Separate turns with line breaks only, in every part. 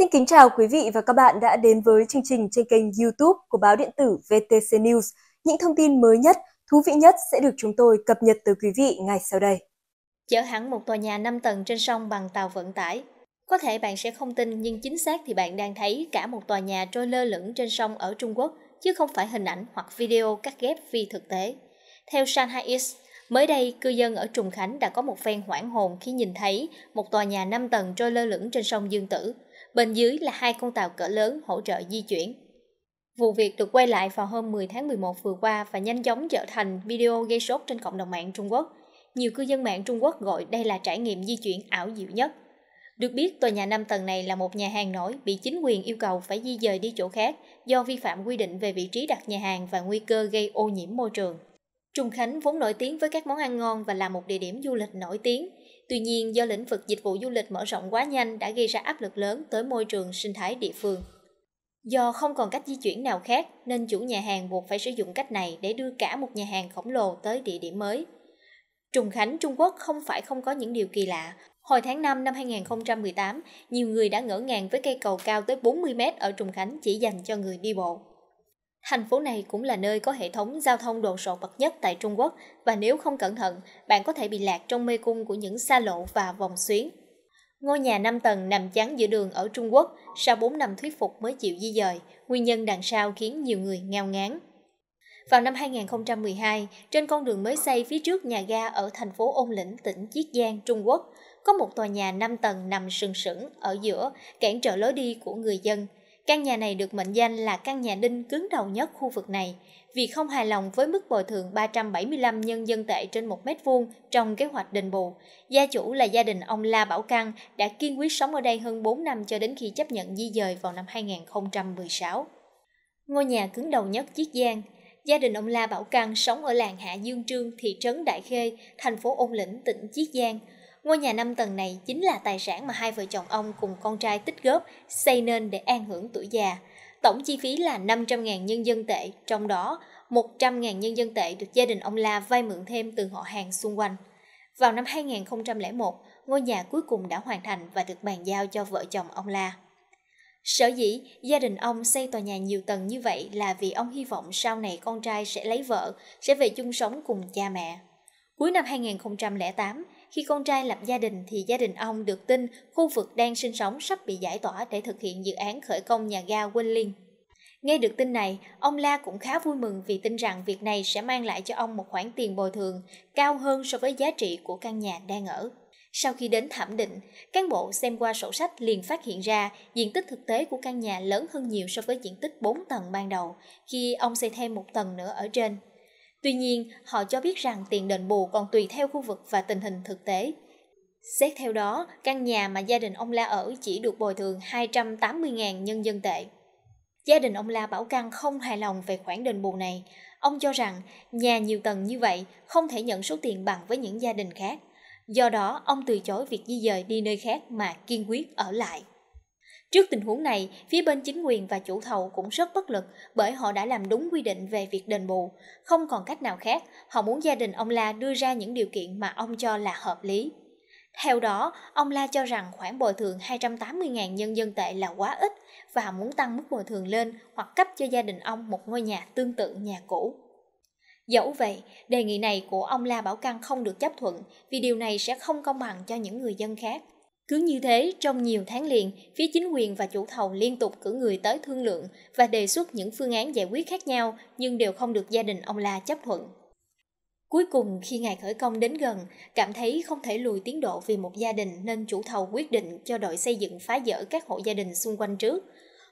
Xin kính chào quý vị và các bạn đã đến với chương trình trên kênh YouTube của báo điện tử VTC News. Những thông tin mới nhất, thú vị nhất sẽ được chúng tôi cập nhật tới quý vị ngay sau đây. Chở hẳn một tòa nhà 5 tầng trên sông bằng tàu vận tải. Có thể bạn sẽ không tin nhưng chính xác thì bạn đang thấy cả một tòa nhà trôi lơ lửng trên sông ở Trung Quốc chứ không phải hình ảnh hoặc video cắt ghép phi thực tế. Theo Shanghai East, Mới đây, cư dân ở Trùng Khánh đã có một phen hoảng hồn khi nhìn thấy một tòa nhà 5 tầng trôi lơ lửng trên sông Dương Tử bên dưới là hai con tàu cỡ lớn hỗ trợ di chuyển. Vụ việc được quay lại vào hôm 10 tháng 11 vừa qua và nhanh chóng trở thành video gây sốt trên cộng đồng mạng Trung Quốc. Nhiều cư dân mạng Trung Quốc gọi đây là trải nghiệm di chuyển ảo diệu nhất. Được biết, tòa nhà 5 tầng này là một nhà hàng nổi bị chính quyền yêu cầu phải di dời đi chỗ khác do vi phạm quy định về vị trí đặt nhà hàng và nguy cơ gây ô nhiễm môi trường. Trung Khánh vốn nổi tiếng với các món ăn ngon và là một địa điểm du lịch nổi tiếng, Tuy nhiên, do lĩnh vực dịch vụ du lịch mở rộng quá nhanh đã gây ra áp lực lớn tới môi trường sinh thái địa phương. Do không còn cách di chuyển nào khác nên chủ nhà hàng buộc phải sử dụng cách này để đưa cả một nhà hàng khổng lồ tới địa điểm mới. Trùng Khánh Trung Quốc không phải không có những điều kỳ lạ. Hồi tháng 5 năm 2018, nhiều người đã ngỡ ngàng với cây cầu cao tới 40 mét ở Trùng Khánh chỉ dành cho người đi bộ. Thành phố này cũng là nơi có hệ thống giao thông đồ sộ bậc nhất tại Trung Quốc và nếu không cẩn thận, bạn có thể bị lạc trong mê cung của những xa lộ và vòng xuyến. Ngôi nhà 5 tầng nằm chắn giữa đường ở Trung Quốc, sau 4 năm thuyết phục mới chịu di dời, nguyên nhân đằng sau khiến nhiều người ngao ngán. Vào năm 2012, trên con đường mới xây phía trước nhà ga ở thành phố Ôn Lĩnh, tỉnh Chiết Giang, Trung Quốc, có một tòa nhà 5 tầng nằm sừng sững ở giữa, cản trở lối đi của người dân – Căn nhà này được mệnh danh là căn nhà đinh cứng đầu nhất khu vực này vì không hài lòng với mức bồi thường 375 nhân dân tệ trên 1 mét vuông trong kế hoạch đền bù. Gia chủ là gia đình ông La Bảo Căn đã kiên quyết sống ở đây hơn 4 năm cho đến khi chấp nhận di dời vào năm 2016. Ngôi nhà cứng đầu nhất Chiết Giang Gia đình ông La Bảo Căn sống ở làng Hạ Dương Trương, thị trấn Đại Khê, thành phố Ôn Lĩnh, tỉnh Chiết Giang – Ngôi nhà 5 tầng này chính là tài sản mà hai vợ chồng ông cùng con trai tích góp, xây nên để an hưởng tuổi già. Tổng chi phí là 500.000 nhân dân tệ, trong đó 100.000 nhân dân tệ được gia đình ông La vay mượn thêm từ họ hàng xung quanh. Vào năm 2001, ngôi nhà cuối cùng đã hoàn thành và được bàn giao cho vợ chồng ông La. Sở dĩ gia đình ông xây tòa nhà nhiều tầng như vậy là vì ông hy vọng sau này con trai sẽ lấy vợ, sẽ về chung sống cùng cha mẹ. Cuối năm 2008, khi con trai lập gia đình thì gia đình ông được tin khu vực đang sinh sống sắp bị giải tỏa để thực hiện dự án khởi công nhà ga Quân Liên. Nghe được tin này, ông La cũng khá vui mừng vì tin rằng việc này sẽ mang lại cho ông một khoản tiền bồi thường cao hơn so với giá trị của căn nhà đang ở. Sau khi đến thẩm định, cán bộ xem qua sổ sách liền phát hiện ra diện tích thực tế của căn nhà lớn hơn nhiều so với diện tích 4 tầng ban đầu, khi ông xây thêm một tầng nữa ở trên. Tuy nhiên, họ cho biết rằng tiền đền bù còn tùy theo khu vực và tình hình thực tế. Xét theo đó, căn nhà mà gia đình ông La ở chỉ được bồi thường 280.000 nhân dân tệ. Gia đình ông La Bảo Căng không hài lòng về khoản đền bù này. Ông cho rằng nhà nhiều tầng như vậy không thể nhận số tiền bằng với những gia đình khác. Do đó, ông từ chối việc di dời đi nơi khác mà kiên quyết ở lại. Trước tình huống này, phía bên chính quyền và chủ thầu cũng rất bất lực bởi họ đã làm đúng quy định về việc đền bù. Không còn cách nào khác, họ muốn gia đình ông La đưa ra những điều kiện mà ông cho là hợp lý. Theo đó, ông La cho rằng khoản bồi thường 280.000 nhân dân tệ là quá ít và muốn tăng mức bồi thường lên hoặc cấp cho gia đình ông một ngôi nhà tương tự nhà cũ. Dẫu vậy, đề nghị này của ông La Bảo Căn không được chấp thuận vì điều này sẽ không công bằng cho những người dân khác. Cứ như thế, trong nhiều tháng liền, phía chính quyền và chủ thầu liên tục cử người tới thương lượng và đề xuất những phương án giải quyết khác nhau nhưng đều không được gia đình ông La chấp thuận. Cuối cùng khi ngày khởi công đến gần, cảm thấy không thể lùi tiến độ vì một gia đình nên chủ thầu quyết định cho đội xây dựng phá dỡ các hộ gia đình xung quanh trước.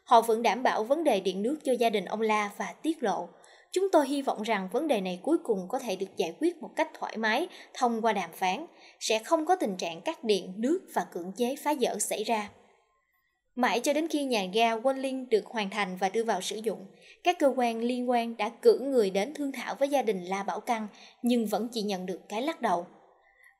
Họ vẫn đảm bảo vấn đề điện nước cho gia đình ông La và tiết lộ, Chúng tôi hy vọng rằng vấn đề này cuối cùng có thể được giải quyết một cách thoải mái thông qua đàm phán, sẽ không có tình trạng cắt điện, nước và cưỡng chế phá dỡ xảy ra. Mãi cho đến khi nhà ga Wanling được hoàn thành và đưa vào sử dụng, các cơ quan liên quan đã cử người đến thương thảo với gia đình La Bảo Căn nhưng vẫn chỉ nhận được cái lắc đầu.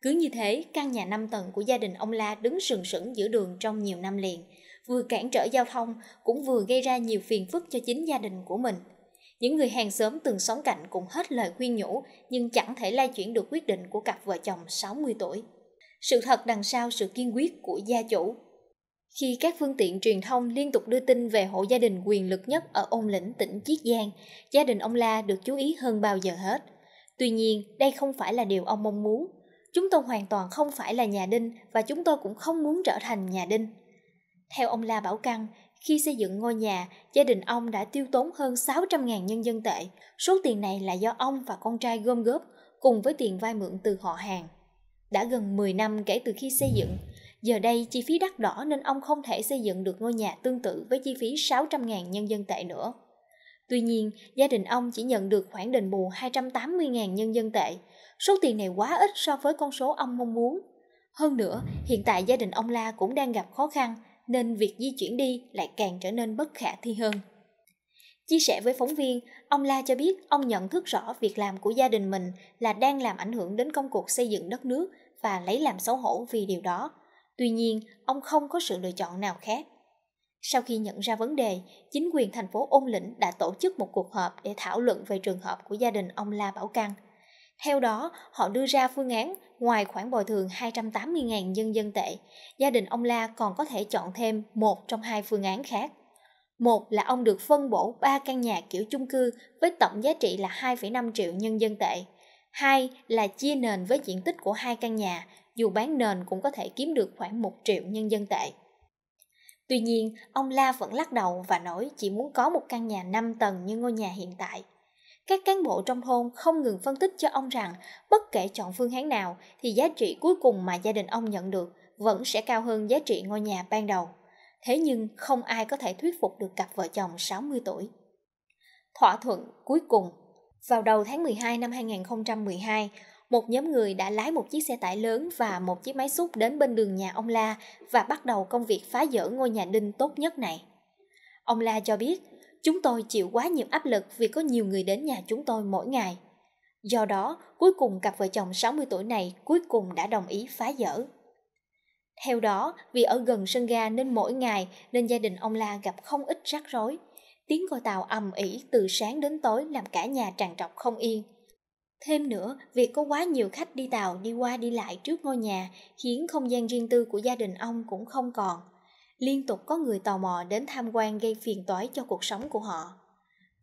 Cứ như thế, căn nhà năm tầng của gia đình ông La đứng sừng sững giữa đường trong nhiều năm liền, vừa cản trở giao thông cũng vừa gây ra nhiều phiền phức cho chính gia đình của mình – những người hàng xóm từng sống cạnh cũng hết lời khuyên nhủ, nhưng chẳng thể lay chuyển được quyết định của cặp vợ chồng 60 tuổi. Sự thật đằng sau sự kiên quyết của gia chủ. Khi các phương tiện truyền thông liên tục đưa tin về hộ gia đình quyền lực nhất ở Ôn Lĩnh, tỉnh Chiết Giang, gia đình ông La được chú ý hơn bao giờ hết. Tuy nhiên, đây không phải là điều ông mong muốn. Chúng tôi hoàn toàn không phải là nhà đinh và chúng tôi cũng không muốn trở thành nhà đinh. Theo ông La Bảo Căng, khi xây dựng ngôi nhà, gia đình ông đã tiêu tốn hơn 600.000 nhân dân tệ. Số tiền này là do ông và con trai gom góp cùng với tiền vay mượn từ họ hàng. Đã gần 10 năm kể từ khi xây dựng, giờ đây chi phí đắt đỏ nên ông không thể xây dựng được ngôi nhà tương tự với chi phí 600.000 nhân dân tệ nữa. Tuy nhiên, gia đình ông chỉ nhận được khoản đền bù 280.000 nhân dân tệ. Số tiền này quá ít so với con số ông mong muốn. Hơn nữa, hiện tại gia đình ông La cũng đang gặp khó khăn nên việc di chuyển đi lại càng trở nên bất khả thi hơn. Chia sẻ với phóng viên, ông La cho biết ông nhận thức rõ việc làm của gia đình mình là đang làm ảnh hưởng đến công cuộc xây dựng đất nước và lấy làm xấu hổ vì điều đó. Tuy nhiên, ông không có sự lựa chọn nào khác. Sau khi nhận ra vấn đề, chính quyền thành phố Ôn Lĩnh đã tổ chức một cuộc họp để thảo luận về trường hợp của gia đình ông La Bảo Căng – theo đó, họ đưa ra phương án ngoài khoản bồi thường 280.000 nhân dân tệ, gia đình ông La còn có thể chọn thêm một trong hai phương án khác. Một là ông được phân bổ 3 căn nhà kiểu chung cư với tổng giá trị là 2,5 triệu nhân dân tệ. Hai là chia nền với diện tích của hai căn nhà, dù bán nền cũng có thể kiếm được khoảng 1 triệu nhân dân tệ. Tuy nhiên, ông La vẫn lắc đầu và nói chỉ muốn có một căn nhà 5 tầng như ngôi nhà hiện tại – các cán bộ trong thôn không ngừng phân tích cho ông rằng bất kể chọn phương án nào thì giá trị cuối cùng mà gia đình ông nhận được vẫn sẽ cao hơn giá trị ngôi nhà ban đầu. Thế nhưng không ai có thể thuyết phục được cặp vợ chồng 60 tuổi. Thỏa thuận cuối cùng Vào đầu tháng 12 năm 2012, một nhóm người đã lái một chiếc xe tải lớn và một chiếc máy xúc đến bên đường nhà ông La và bắt đầu công việc phá dỡ ngôi nhà đinh tốt nhất này. Ông La cho biết Chúng tôi chịu quá nhiều áp lực vì có nhiều người đến nhà chúng tôi mỗi ngày. Do đó, cuối cùng cặp vợ chồng 60 tuổi này cuối cùng đã đồng ý phá dỡ. Theo đó, vì ở gần sân ga nên mỗi ngày nên gia đình ông La gặp không ít rắc rối. Tiếng coi tàu ầm ĩ từ sáng đến tối làm cả nhà tràn trọc không yên. Thêm nữa, việc có quá nhiều khách đi tàu đi qua đi lại trước ngôi nhà khiến không gian riêng tư của gia đình ông cũng không còn – liên tục có người tò mò đến tham quan gây phiền toái cho cuộc sống của họ.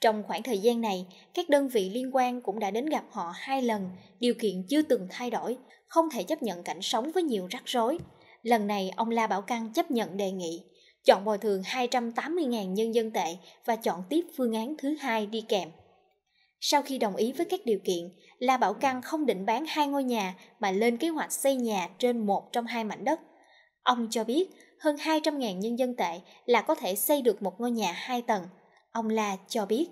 Trong khoảng thời gian này, các đơn vị liên quan cũng đã đến gặp họ hai lần, điều kiện chưa từng thay đổi, không thể chấp nhận cảnh sống với nhiều rắc rối. Lần này, ông La Bảo Căng chấp nhận đề nghị, chọn bồi thường 280.000 nhân dân tệ và chọn tiếp phương án thứ hai đi kèm. Sau khi đồng ý với các điều kiện, La Bảo Căng không định bán hai ngôi nhà mà lên kế hoạch xây nhà trên một trong hai mảnh đất. Ông cho biết hơn 200.000 nhân dân tệ là có thể xây được một ngôi nhà 2 tầng. Ông La cho biết.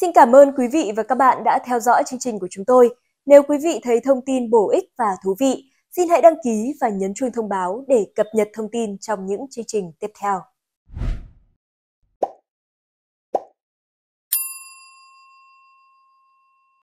Xin cảm ơn quý vị và các bạn đã theo dõi chương trình của chúng tôi. Nếu quý vị thấy thông tin bổ ích và thú vị, xin hãy đăng ký và nhấn chuông thông báo để cập nhật thông tin trong những chương trình tiếp theo.